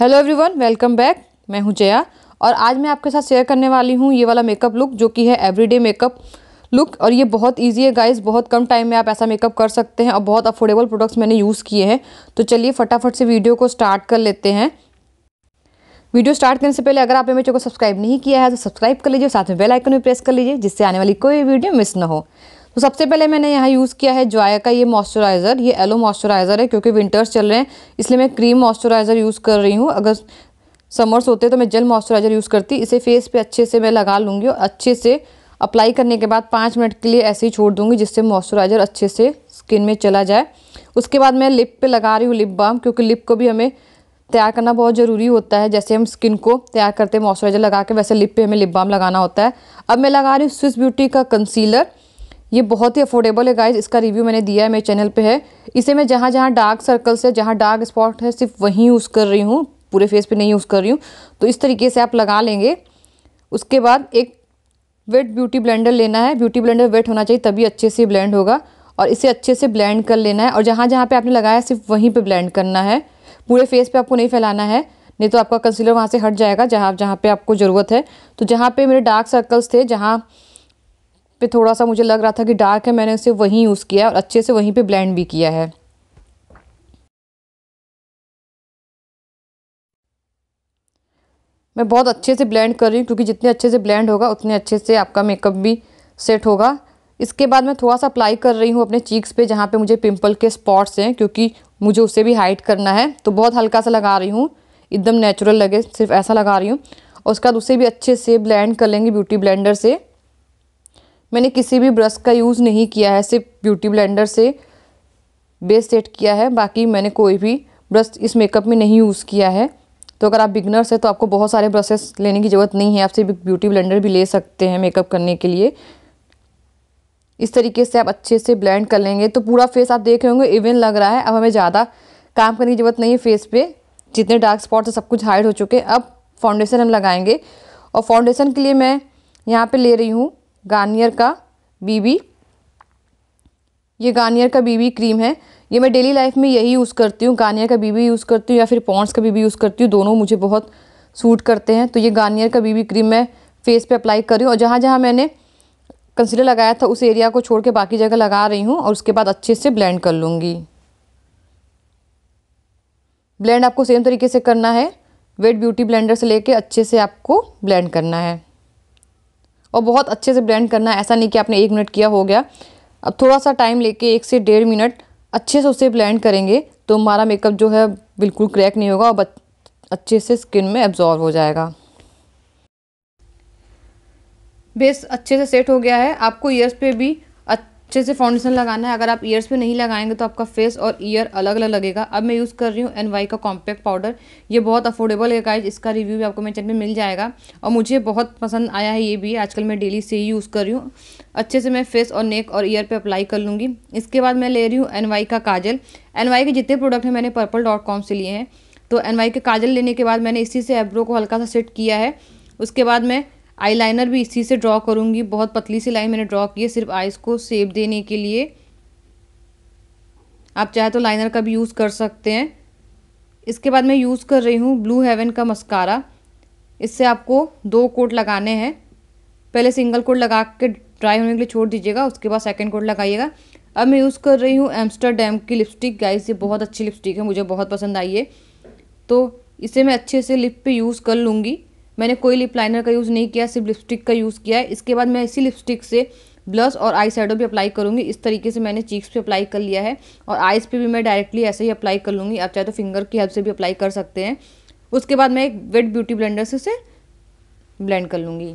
hello everyone welcome back मैं हूं जया और आज मैं आपके साथ शेयर करने वाली हूं ये वाला मेकअप लुक जो कि है एवरीडे मेकअप लुक और ये बहुत इजी है गाइस बहुत कम टाइम में आप ऐसा मेकअप कर सकते हैं और बहुत अफोर्डेबल प्रोडक्ट्स मैंने यूज़ किए हैं तो चलिए फटाफट से वीडियो को स्टार्ट कर लेते हैं वीडियो स्टार्ट करने से पहले अगर आपने मेरे चैनल को सब्सक्राइब नहीं किया है तो सब्सक्राइब कर लीजिए साथ में बेल आइकन भी प्रेस कर लीजिए जिससे आने वाली कोई वीडियो मिस ना हो तो सबसे पहले मैंने यहाँ यूज़ किया है जोया का ये मॉइस्चराइज़र ये एलो मॉइस्चराइज़र है क्योंकि विंटर्स चल रहे हैं इसलिए मैं क्रीम मॉइस्चराइज़र यूज़ कर रही हूँ अगर समर्स होते तो मैं जेल मॉइस्चराइज़र यूज़ करती इसे फेस पे अच्छे से मैं लगा लूँगी और अच्छे से अप्लाई करने के बाद पाँच मिनट के लिए ऐसे ही छोड़ दूँगी जिससे मॉइस्चराइज़र अच्छे से स्किन में चला जाए उसके बाद मैं लिप पर लगा रही हूँ लिप बाम क्योंकि लिप को भी हमें तैयार करना बहुत ज़रूरी होता है जैसे हम स्किन को तैयार करते हैं मॉइस्चराइज़र लगा के वैसे लिप पे हमें लिप बाम लगाना होता है अब मैं लगा रही हूँ स्विस ब्यूटी का कंसीलर ये बहुत ही अफोर्डेबल है गाइज इसका रिव्यू मैंने दिया है मेरे चैनल पे है इसे मैं जहाँ जहाँ डार्क सर्कल्स है जहाँ डार्क स्पॉट है सिर्फ वहीं यूज़ कर रही हूँ पूरे फेस पे नहीं यूज़ कर रही हूँ तो इस तरीके से आप लगा लेंगे उसके बाद एक वेट ब्यूटी ब्लेंडर लेना है ब्यूटी ब्लेंडर वेट होना चाहिए तभी अच्छे से ब्लेंड होगा और इसे अच्छे से ब्लेंड कर लेना है और जहाँ जहाँ पर आपने लगाया सिर्फ वहीं पर ब्लेंड करना है पूरे फेस पर आपको नहीं फैलाना है नहीं तो आपका कंसीलर वहाँ से हट जाएगा जहाँ जहाँ पर आपको ज़रूरत है तो जहाँ पर मेरे डार्क सर्कल्स थे जहाँ पे थोड़ा सा मुझे लग रहा था कि डार्क है मैंने उसे वहीं यूज़ किया और अच्छे से वहीं पे ब्लेंड भी किया है मैं बहुत अच्छे से ब्लेंड कर रही हूँ क्योंकि जितने अच्छे से ब्लेंड होगा उतने अच्छे से आपका मेकअप भी सेट होगा इसके बाद मैं थोड़ा सा अप्लाई कर रही हूँ अपने चीक्स पे जहाँ पे मुझे पिंपल के स्पॉट्स हैं क्योंकि मुझे उसे भी हाइट करना है तो बहुत हल्का सा लगा रही हूँ एकदम नेचुरल लगे सिर्फ ऐसा लगा रही हूँ और उसके बाद उसे भी अच्छे से ब्लेंड कर लेंगे ब्यूटी ब्लेंडर से मैंने किसी भी ब्रश का यूज़ नहीं किया है सिर्फ ब्यूटी ब्लेंडर से बेस सेट किया है बाकी मैंने कोई भी ब्रश इस मेकअप में नहीं यूज़ किया है तो अगर आप बिगनर्स हैं तो आपको बहुत सारे ब्रशेस लेने की ज़रूरत नहीं है आप सिर्फ ब्यूटी ब्लेंडर भी ले सकते हैं मेकअप करने के लिए इस तरीके से आप अच्छे से ब्लेंड कर लेंगे तो पूरा फेस आप देख रहे होंगे इवन लग रहा है अब हमें ज़्यादा काम करने की ज़रूरत नहीं है फेस पे जितने डार्क स्पॉट्स हैं सब कुछ हाइड हो चुके हैं अब फाउंडेशन हम लगाएंगे और फाउंडेशन के लिए मैं यहाँ पे ले रही हूँ गार्नियर का बीबी ये गार्नियर का बीबी क्रीम है ये मैं डेली लाइफ में यही यूज़ करती हूँ गार्नियर का बीबी यूज़ करती हूँ या फिर पॉन्ट्स का बीबी यूज़ करती हूँ दोनों मुझे बहुत सूट करते हैं तो ये गार्नियर का बीबी क्रीम मैं फेस पे अप्लाई कर रही हूँ और जहाँ जहाँ मैंने कंसीलर लगाया था उस एरिया को छोड़ के बाकी जगह लगा रही हूँ और उसके बाद अच्छे से ब्लेंड कर लूँगी ब्लेंड आपको सेम तरीके से करना है वेट ब्यूटी ब्लेंडर से लेके अच्छे से आपको ब्लेंड करना है और बहुत अच्छे से ब्लेंड करना है ऐसा नहीं कि आपने एक मिनट किया हो गया अब थोड़ा सा टाइम लेके एक से डेढ़ मिनट अच्छे से उसे ब्लेंड करेंगे तो हमारा मेकअप जो है बिल्कुल क्रैक नहीं होगा और अच्छे से स्किन में एब्जॉर्व हो जाएगा बेस अच्छे से सेट हो गया है आपको ईयर्स पे भी अच्छे से फाउंडेशन लगाना है अगर आप ईयर्स पे नहीं लगाएंगे तो आपका फेस और ईयर अलग अलग लगेगा अब मैं यूज़ कर रही हूँ एन वाई का कॉम्पैक्ट पाउडर ये बहुत अफोर्डेबल है गाइज इसका रिव्यू भी आपको मेरे चैनल में मिल जाएगा और मुझे बहुत पसंद आया है ये भी आजकल मैं डेली से ही यूज़ कर रही हूँ अच्छे से मैं फेस और नेक और ईयर पर अप्लाई कर लूँगी इसके बाद मैं ले रही हूँ एन का काजल एन के जितने प्रोडक्ट हैं मैंने पर्पल से लिए हैं तो एन के काजल लेने के बाद मैंने इसी से एब्रो को हल्का सा सेट किया है उसके बाद मैं आईलाइनर भी इसी से ड्रॉ करूँगी बहुत पतली सी लाइन मैंने ड्रॉ की है सिर्फ आइज़ को सेप देने के लिए आप चाहे तो लाइनर का भी यूज़ कर सकते हैं इसके बाद मैं यूज़ कर रही हूँ ब्लू हेवन का मस्कारा इससे आपको दो कोट लगाने हैं पहले सिंगल कोट लगा के ड्राई होने के लिए छोड़ दीजिएगा उसके बाद सेकंड कोट लगाइएगा अब मैं यूज़ कर रही हूँ एम्स्टरडेम की लिपस्टिक गाइस ये बहुत अच्छी लिपस्टिक है मुझे बहुत पसंद आई है तो इसे मैं अच्छे से लिप पे यूज़ कर लूँगी मैंने कोई लिप लाइनर का यूज़ नहीं किया सिर्फ लिपस्टिक का यूज़ किया है इसके बाद मैं इसी लिपस्टिक से ब्लश और आई शेडो भी अप्लाई करूँगी इस तरीके से मैंने चीक्स पे अप्लाई कर लिया है और आइज़ पे भी मैं डायरेक्टली ऐसे ही अप्लाई कर लूँगी आप चाहे तो फिंगर की हेल्प से भी अप्लाई कर सकते हैं उसके बाद मैं एक वेट ब्यूटी ब्लेंडर से उसे ब्लेंड कर लूँगी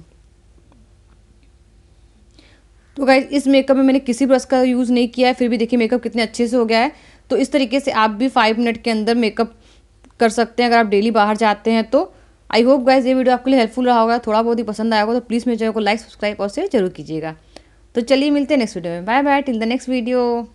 तो गाइज इस मेकअप में मैंने किसी ब्रश का यूज़ नहीं किया है फिर भी देखिए मेकअप कितने अच्छे से हो गया है तो इस तरीके से आप भी फाइव मिनट के अंदर मेकअप कर सकते हैं अगर आप डेली बाहर जाते हैं तो आई होप गाइज ये वीडियो आपके लिए हेल्पफुल रहा होगा थोड़ा बहुत ही पसंद आया होगा तो प्लीज़ मेरे चैनल को लाइक सब्सक्राइब और शेयर जरूर कीजिएगा तो चलिए मिलते हैं नेक्स्ट वीडियो में bye bye till the next video